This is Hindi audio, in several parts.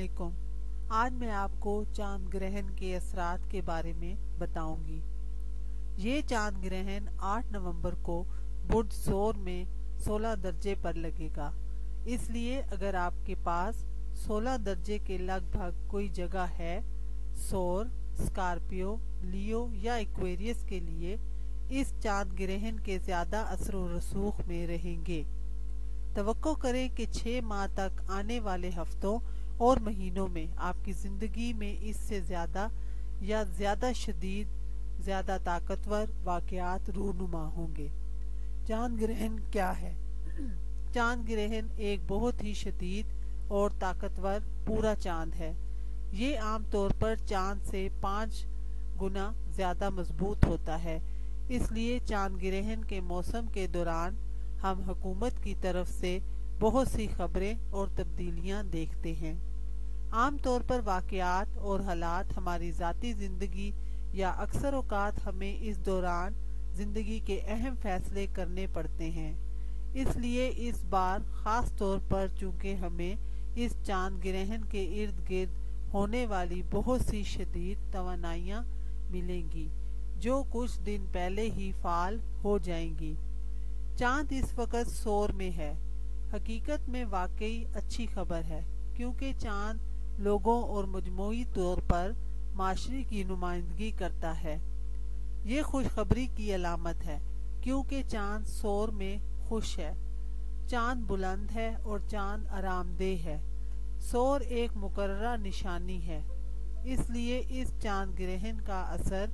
वालेकुम आज मैं आपको चांद ग्रहण के असरात के बारे में बताऊंगी ये चांद ग्रहण 8 नवंबर को बुध सौर में 16 दर्जे पर लगेगा इसलिए अगर आपके पास 16 दर्जे के लगभग कोई जगह है सौर स्कॉर्पियो लियो या एक्वेरियस के लिए इस चांद ग्रहण के ज़्यादा असर रसूख में रहेंगे तो करें कि 6 माह तक आने वाले हफ्तों और महीनों में आपकी ज़िंदगी में इससे ज़्यादा या ज़्यादा शदीद ज़्यादा ताकतवर वाक़ात रूनुमा होंगे चांद ग्रहण क्या है चांद ग्रहण एक बहुत ही शदीद और ताकतवर पूरा चांद है ये आमतौर पर चांद से पाँच गुना ज़्यादा मजबूत होता है इसलिए चांद ग्रहण के मौसम के दौरान हम हुकूमत की तरफ से बहुत सी खबरें और तब्दीलियां देखते हैं आम तौर पर वाकयात और हालात हमारी ज़ाती ज़िंदगी या अक्सर अवकात हमें इस दौरान ज़िंदगी के अहम फैसले करने पड़ते हैं इसलिए इस बार ख़ास तौर पर चूंकि हमें इस चांद ग्रहण के इर्द गिर्द होने वाली बहुत सी शदीद तो मिलेंगी जो कुछ दिन पहले ही फाल हो जाएंगी चांद इस वक्त शोर में है हकीकत में वाकई अच्छी खबर है क्योंकि चांद लोगों और मजमू तौर पर माशरे की नुमाइंदगी करता है ये खुशखबरी की अलामत है क्योंकि चांद शोर में खुश है चांद बुलंद है और चांद आरामदेह है शोर एक मुकर निशानी है इसलिए इस चांद ग्रहण का असर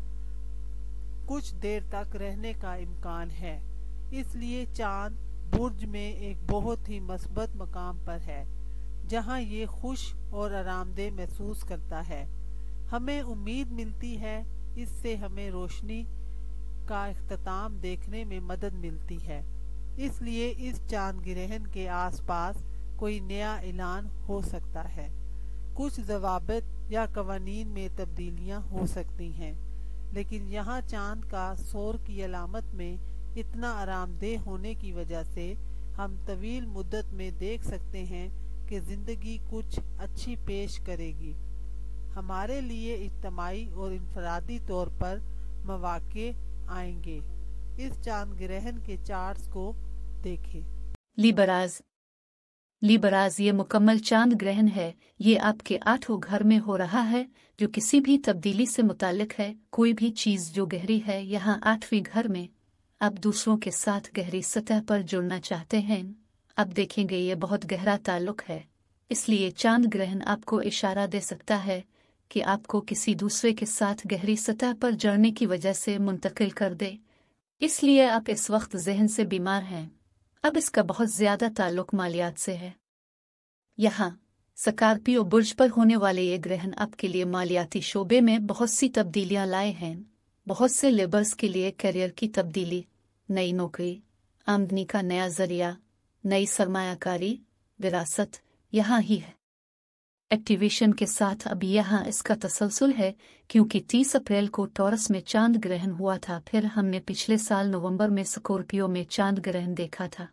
कुछ देर तक रहने का इम्कान है इसलिए चांद बुर्ज में एक बहुत ही मस्बत मकाम पर है जहां ये खुश और आरामदेह महसूस करता है हमें उम्मीद मिलती है इससे हमें रोशनी का अख्ताम देखने में मदद मिलती है इसलिए इस चांद ग्रहण के आसपास कोई नया ऐलान हो सकता है कुछ जवाबत या कवानीन में तब्दीलियां हो सकती हैं लेकिन यहाँ चांद का शोर की अलामत में इतना आरामदेह होने की वजह से हम तवील मुद्दत में देख सकते हैं कि ज़िंदगी कुछ अच्छी पेश करेगी हमारे लिए इज्तमाही और इनफरादी तौर पर मौाक़े आएंगे इस चांद ग्रहण के चार्ट्स को देखें लिबराज लिबराज ये मुकम्मल चांद ग्रहण है ये आपके आठों घर में हो रहा है जो किसी भी तब्दीली से मुतालिक है कोई भी चीज़ जो गहरी है यहाँ आठवीं घर में आप दूसरों के साथ गहरी सतह पर जुड़ना चाहते हैं अब देखेंगे ये बहुत गहरा ताल्लुक है इसलिए चांद ग्रहण आपको इशारा दे सकता है कि आपको किसी दूसरे के साथ गहरी सतह पर जड़ने की वजह से मुंतकिल कर दे इसलिए आप इस वक्त जहन से बीमार हैं अब इसका बहुत ज्यादा ताल्लुक मालियात से है यहाँ सकारपियो बुर्ज पर होने वाले ये ग्रहण आपके लिए मालियाती शोबे में बहुत सी तब्दीलियां लाए हैं बहुत से लेबर्स के लिए करियर की तब्दीली नई नौकरी आमदनी का नया जरिया नई सरमायाकारी विरासत यहाँ ही है एक्टिवेशन के साथ अब यहाँ इसका तसलसल है क्योंकि 30 अप्रैल को टॉरस में चांद ग्रहण हुआ था फिर हमने पिछले साल नवंबर में स्कॉर्पियो में चांद ग्रहण देखा था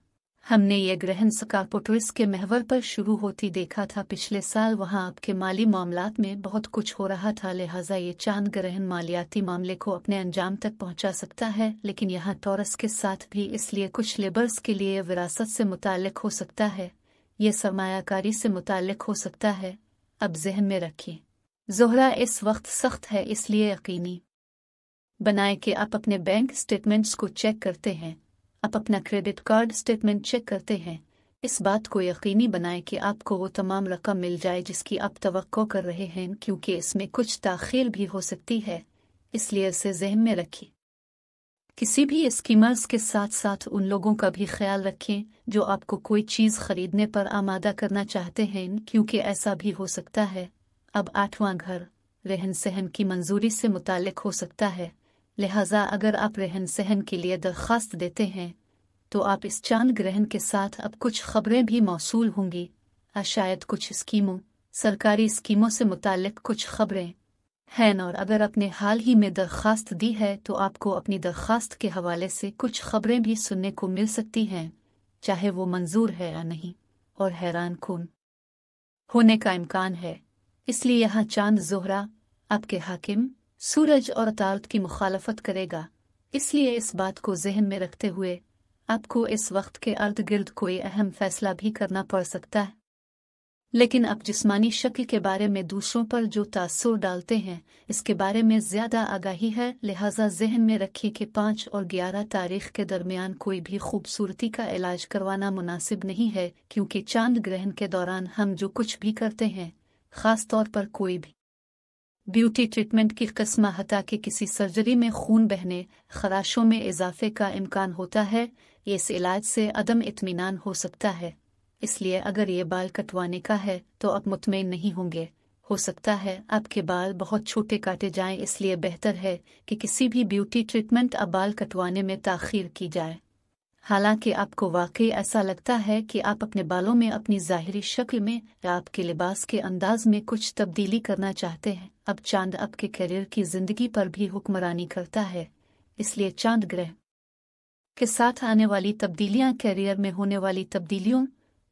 हमने ये ग्रहण स्कापोटोइस के महवर पर शुरू होती देखा था पिछले साल वहां आपके माली मामला में बहुत कुछ हो रहा था लिहाजा ये चांद ग्रहण मालियाती मामले को अपने अंजाम तक पहुंचा सकता है लेकिन यहाँ टॉरस के साथ भी इसलिए कुछ लेबर्स के लिए विरासत से मुतक हो सकता है ये सरमायाकारी से मुतक हो सकता है अब जहन में रखिए जोहरा इस वक्त सख्त है इसलिए यकीनी बनाए कि आप अपने बैंक स्टेटमेंट्स को चेक करते हैं आप अपना क्रेडिट कार्ड स्टेटमेंट चेक करते हैं इस बात को यकीनी बनाएं कि आपको वो तमाम रकम मिल जाए जिसकी आप तो कर रहे हैं क्योंकि इसमें कुछ ताखिर भी हो सकती है इसलिए इसे जहन में रखें किसी भी स्कीमर्स के साथ साथ उन लोगों का भी ख्याल रखें जो आपको कोई चीज़ खरीदने पर आमादा करना चाहते हैं क्योंकि ऐसा भी हो सकता है अब आठवां घर रहन सहन की मंजूरी से मुतालिक हो सकता है लिहाजा अगर आप रहन सहन के लिए दरख्वास्त देते हैं तो आप इस चांद ग्रहण के साथ अब कुछ खबरें भी मौसू होंगी शायद कुछ स्कीमों सरकारी स्कीमों से मुतक कुछ खबरें हैं और अगर आपने हाल ही में दरख्वास्त दी है तो आपको अपनी दरख्वास्त के हवाले से कुछ खबरें भी सुनने को मिल सकती हैं चाहे वो मंजूर है या नहीं और हैरान खून होने का इम्कान है इसलिए यहाँ चांद जोहरा आपके हाकिम सूरज और अतारत की मुखालफत करेगा इसलिए इस बात को जहन में रखते हुए आपको इस वक्त के अर्द गिर्द कोई अहम फैसला भी करना पड़ सकता है लेकिन आप जिस्मानी शक्ल के बारे में दूसरों पर जो तासुर डालते हैं इसके बारे में ज्यादा आगाही है लिहाजा जहन में रखिए कि पांच और ग्यारह तारीख के दरमियान कोई भी खूबसूरती का इलाज करवाना मुनासिब नहीं है क्योंकि चांद ग्रहण के दौरान हम जो कुछ भी करते हैं ख़ास तौर पर कोई भी ब्यूटी ट्रीटमेंट की कस्मा हता के किसी सर्जरी में खून बहने खराशों में इजाफे का इम्कान होता है ये इस इलाज से अदम इतमान हो सकता है इसलिए अगर ये बाल कटवाने का है तो आप मुतमिन नहीं होंगे हो सकता है आपके बाल बहुत छोटे काटे जाएं इसलिए बेहतर है कि किसी भी ब्यूटी ट्रीटमेंट अब बाल कटवाने में तखिर की जाए हालांकि आपको वाकई ऐसा लगता है कि आप अपने बालों में अपनी ज़ाहरी शक्ल में या आपके लिबास के अंदाज में कुछ तब्दीली करना चाहते हैं अब चांद आपके करियर की जिंदगी पर भी हुक्मरानी करता है इसलिए चांद ग्रह के साथ आने वाली तब्दीलियां करियर में होने वाली तब्दीलियों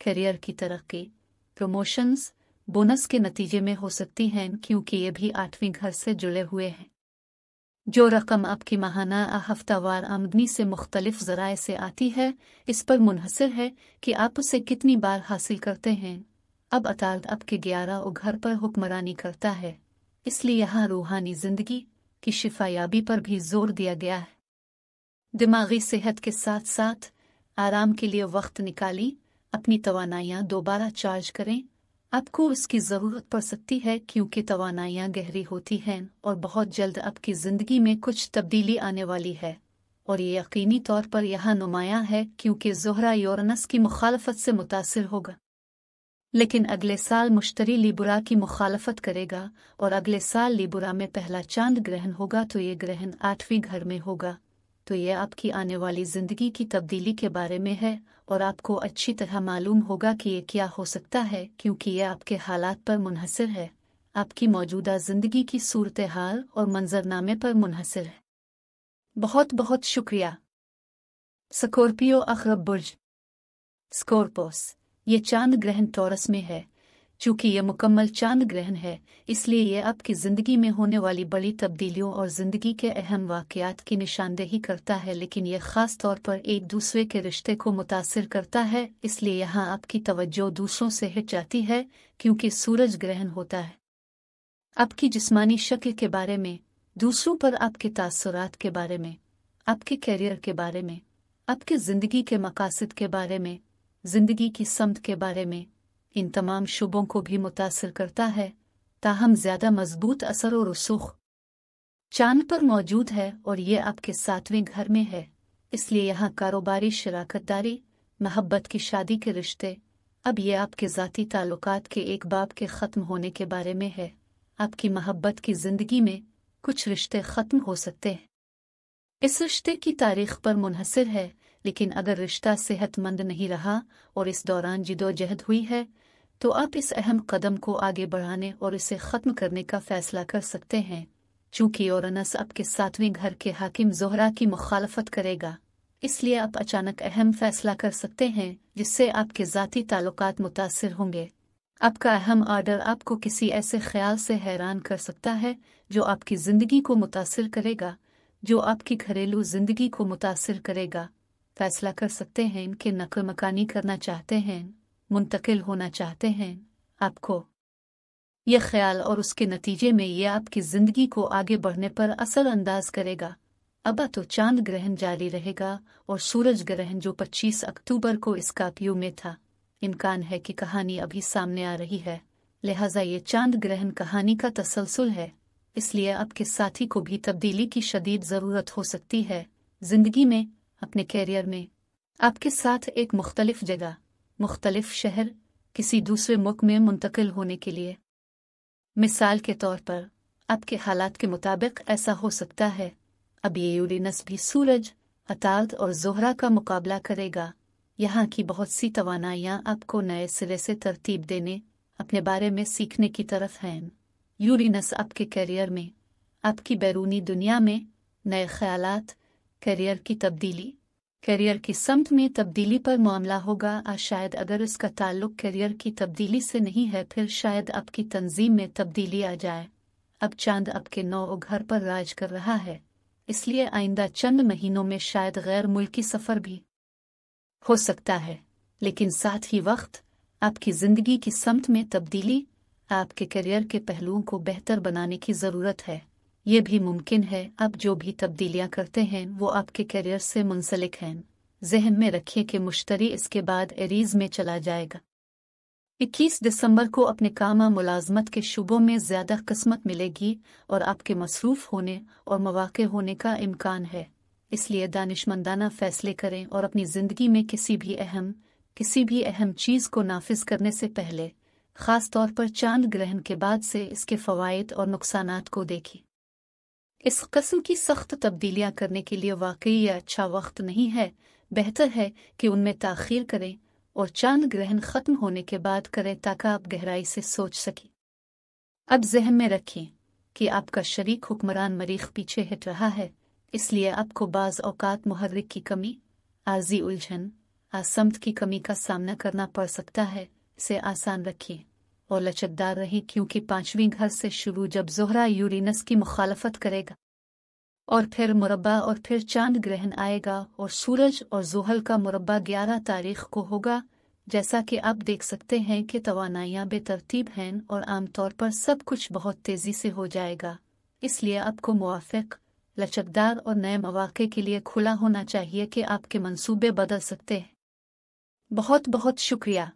करियर की तरक्की प्रमोशंस बोनस के नतीजे में हो सकती हैं क्योंकि ये भी आठवीं घर से जुड़े हुए हैं जो रकम आपकी माहाना हफ्तावार आमदनी से मुख्तलिफ जराये से आती है इस पर मुनहसर है कि आप उसे कितनी बार हासिल करते हैं अब अतार्द आपके ग्यारह घर पर हुक्मरानी करता है इसलिए यहाँ रूहानी जिंदगी की शिफायाबी पर भी जोर दिया गया है दिमागी सेहत के साथ साथ आराम के लिए वक्त निकाली अपनी तोानाइयाँ दोबारा चार्ज करें आपको इसकी ज़रूरत पड़ सकती है क्योंकि तोानाइयाँ गहरी होती हैं और बहुत जल्द आपकी ज़िंदगी में कुछ तब्दीली आने वाली है और ये यकीनी तौर पर यहाँ नुमायाँ है क्योंकि जोहरा योरनस की मुखालफत से मुतासर होगा लेकिन अगले साल मुश्तरी लिबुरा की मुखालफत करेगा और अगले साल लिबुरा में पहला चांद ग्रहण होगा तो ये ग्रहण आठवीं घर में होगा तो ये आपकी आने वाली जिंदगी की तब्दीली के बारे में है और आपको अच्छी तरह मालूम होगा कि ये क्या हो सकता है क्योंकि ये आपके हालात पर मुनहसर है आपकी मौजूदा जिंदगी की सूरत हाल और मंजरनामे पर मुनहसर है बहुत बहुत शुक्रिया स्कॉर्पियो अखरब बुर्ज स्कोरपोस ये चांद ग्रहण टॉरस में है चूंकि यह मुकम्मल चांद ग्रहण है इसलिए यह आपकी जिंदगी में होने वाली बड़ी तब्दीलियों और जिंदगी के अहम वाकयात की निशानदेही करता है लेकिन यह खास तौर पर एक दूसरे के रिश्ते को मुतासर करता है इसलिए यहाँ आपकी तवज्जो दूसरों से हट जाती है क्योंकि सूरज ग्रहण होता है आपकी जिस्मानी शक्ल के बारे में दूसरों पर आपके तासरात के बारे में आपके कैरियर के बारे में आपकी जिंदगी के मकासद के बारे में जिंदगी की समत के बारे में इन तमाम शुबों को भी मुतासर करता है ताहम ज़्यादा मजबूत असर और रसूख चांद पर मौजूद है और ये आपके सातवें घर में है इसलिए यहाँ कारोबारी शराकतदारी महब्बत की शादी के रिश्ते अब ये आपके ज़ाती ताल्लुकात के एक बाप के ख़त्म होने के बारे में है आपकी महब्बत की ज़िंदगी में कुछ रिश्ते ख़त्म हो सकते हैं इस रिश्ते की तारीख पर मुनहसर है लेकिन अगर रिश्ता सेहतमंद नहीं रहा और इस दौरान जिदोजहद हुई है तो आप इस अहम कदम को आगे बढ़ाने और इसे ख़त्म करने का फैसला कर सकते हैं चूंकि अनस आपके सातवें घर के हाकिम जोहरा की मुखालफत करेगा इसलिए आप अचानक अहम फैसला कर सकते हैं जिससे आपके ज़ाती ताल्लुक मुतासर होंगे आपका अहम आर्डर आपको किसी ऐसे ख्याल से हैरान कर सकता है जो आपकी ज़िंदगी को मुतासर करेगा जो आपकी घरेलू ज़िंदगी को मुतासर करेगा फैसला कर सकते हैं कि नकल मकानी करना चाहते हैं मुंतकिल होना चाहते हैं आपको यह ख्याल और उसके नतीजे में ये आपकी ज़िंदगी को आगे बढ़ने पर असर अंदाज करेगा अब तो चांद ग्रहण जारी रहेगा और सूरज ग्रहण जो 25 अक्टूबर को स्कॉर्पियो में था इम्कान है कि कहानी अभी सामने आ रही है लिहाजा ये चांद ग्रहण कहानी का तसलसल है इसलिए आपके साथी को भी तब्दीली की शदीद ज़रूरत हो सकती है जिंदगी में अपने कैरियर में आपके साथ एक मुख्तलिफ जगह मुख्तलिफ शहर किसी दूसरे मुल्क में मुंतकिल होने के लिए मिसाल के तौर पर आपके हालात के मुताबिक ऐसा हो सकता है अब ये यूरिनस भी सूरज अतार्द और जोहरा का मुकाबला करेगा यहाँ की बहुत सी तोानाइयाँ आपको नए सिरे से तरतीब देने अपने बारे में सीखने की तरफ हैं यूरिनस आपके करियर में आपकी बैरूनी दुनिया में नए ख्यालात करियर की तब्दीली करियर की समत में तब्दीली पर मामला होगा आ शायद अगर इसका ताल्लुक करियर की तब्दीली से नहीं है फिर शायद आपकी तंजीम में तब्दीली आ जाए अब चांद आपके नौ घर पर राज कर रहा है इसलिए आइंदा चंद महीनों में शायद गैर मुल्की सफ़र भी हो सकता है लेकिन साथ ही वक्त आपकी ज़िंदगी की समत में तब्दीली आपके करियर के पहलुओं को बेहतर बनाने की ज़रूरत है ये भी मुमकिन है आप जो भी तब्दीलियां करते हैं वो आपके करियर से मुंसलिक हैं जहन में रखिए कि मुश्तरी इसके बाद एरीज में चला जाएगा 21 दिसंबर को अपने कामा मुलाजमत के शुबों में ज़्यादा किस्मत मिलेगी और आपके मसरूफ़ होने और मौाक़ होने का इम्कान है इसलिए दानिशमंदाना फ़ैसले करें और अपनी ज़िंदगी में किसी भी अहम किसी भी अहम चीज़ को नाफिज करने से पहले ख़ास तौर पर चांद ग्रहण के बाद से इसके फ़वाद और नुकसान को देखें इस कस्म की सख्त तब्दीलियां करने के लिए वाकई यह अच्छा वक्त नहीं है बेहतर है कि उनमें ताखीर करें और चांद ग्रहण खत्म होने के बाद करें ताकि आप गहराई से सोच सकें अब जहन में रखें कि आपका शरीक हुक्मरान मरीख पीछे हट रहा है इसलिए आपको बाज़ औकात मुहर्रिक की कमी आर्जी उलझन आसमत की कमी का सामना करना पड़ सकता है इसे आसान रखें और लचकदार रहें क्योंकि पांचवीं घर से शुरू जब जोहरा यूरिनस की मुखालफत करेगा और फिर मुरबा और फिर चांद ग्रहण आएगा और सूरज और जोहल का मुरबा ग्यारह तारीख को होगा जैसा कि आप देख सकते हैं कि तोानाइयाँ बेतरतीब हैं और आमतौर पर सब कुछ बहुत तेज़ी से हो जाएगा इसलिए आपको मुआफ़ लचकदार और नए मौाक़े के लिए खुला होना चाहिए कि आपके मंसूबे बदल सकते हैं बहुत बहुत शुक्रिया